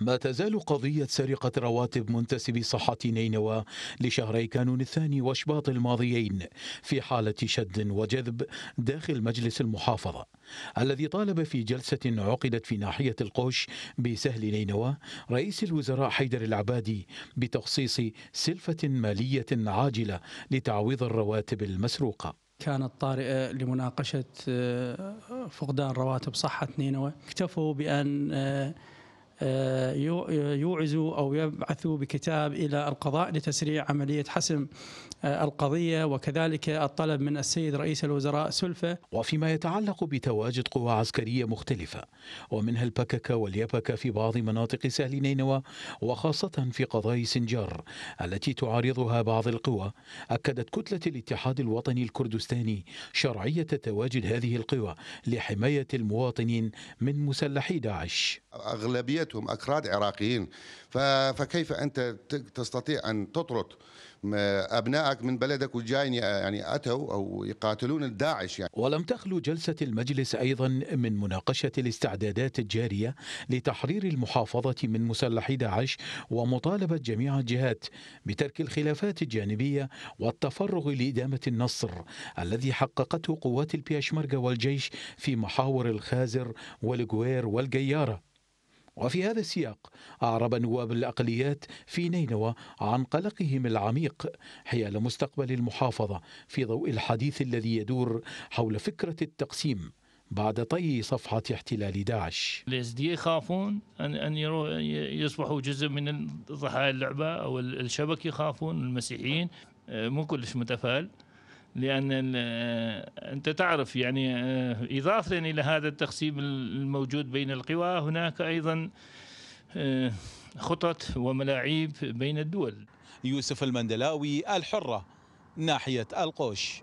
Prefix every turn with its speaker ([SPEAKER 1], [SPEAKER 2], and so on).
[SPEAKER 1] ما تزال قضية سرقة رواتب منتسبي صحة نينوى لشهري كانون الثاني وشباط الماضيين في حالة شد وجذب داخل مجلس المحافظة الذي طالب في جلسة عقدت في ناحية القوش بسهل نينوى رئيس الوزراء حيدر العبادي بتخصيص سلفة مالية عاجلة لتعويض الرواتب المسروقة
[SPEAKER 2] كانت طارئة لمناقشة آه، فقدان رواتب صحة نينوى اكتفوا بأن آه، آه، يوعز او يبعث بكتاب الى القضاء لتسريع عمليه حسم آه، القضيه وكذلك الطلب من السيد رئيس الوزراء سلفه.
[SPEAKER 1] وفيما يتعلق بتواجد قوى عسكريه مختلفه ومنها البكك واليبك في بعض مناطق سهل نينوى وخاصه في قضايا سنجار التي تعارضها بعض القوى اكدت كتله الاتحاد الوطني الكردستاني شرعيه تواجد هذه القوى لحمايه المواطنين من مسلحي داعش.
[SPEAKER 3] اغلبيه اغلبيتهم اكراد عراقيين فكيف انت تستطيع ان تطرد
[SPEAKER 1] ابنائك من بلدك وجايين يعني اتوا او يقاتلون داعش يعني ولم تخلو جلسه المجلس ايضا من مناقشه الاستعدادات الجاريه لتحرير المحافظه من مسلحي داعش ومطالبه جميع الجهات بترك الخلافات الجانبيه والتفرغ لادامه النصر الذي حققته قوات البيشمركه والجيش في محاور الخازر والجوير والجياره وفي هذا السياق أعرب نواب الأقليات في نينوى عن قلقهم العميق حيال مستقبل المحافظة في ضوء الحديث الذي يدور حول فكرة التقسيم بعد طي صفحة احتلال داعش
[SPEAKER 3] الاسدي يخافون أن أن يصبحوا جزء من ضحايا اللعبة أو الشبك يخافون المسيحيين آه، مو كلش متفائل لان آه، انت تعرف يعني آه، اضافه الى هذا التقسيم الموجود بين القوى هناك ايضا
[SPEAKER 1] آه، خطط وملاعيب بين الدول يوسف المندلاوي الحره ناحيه القوش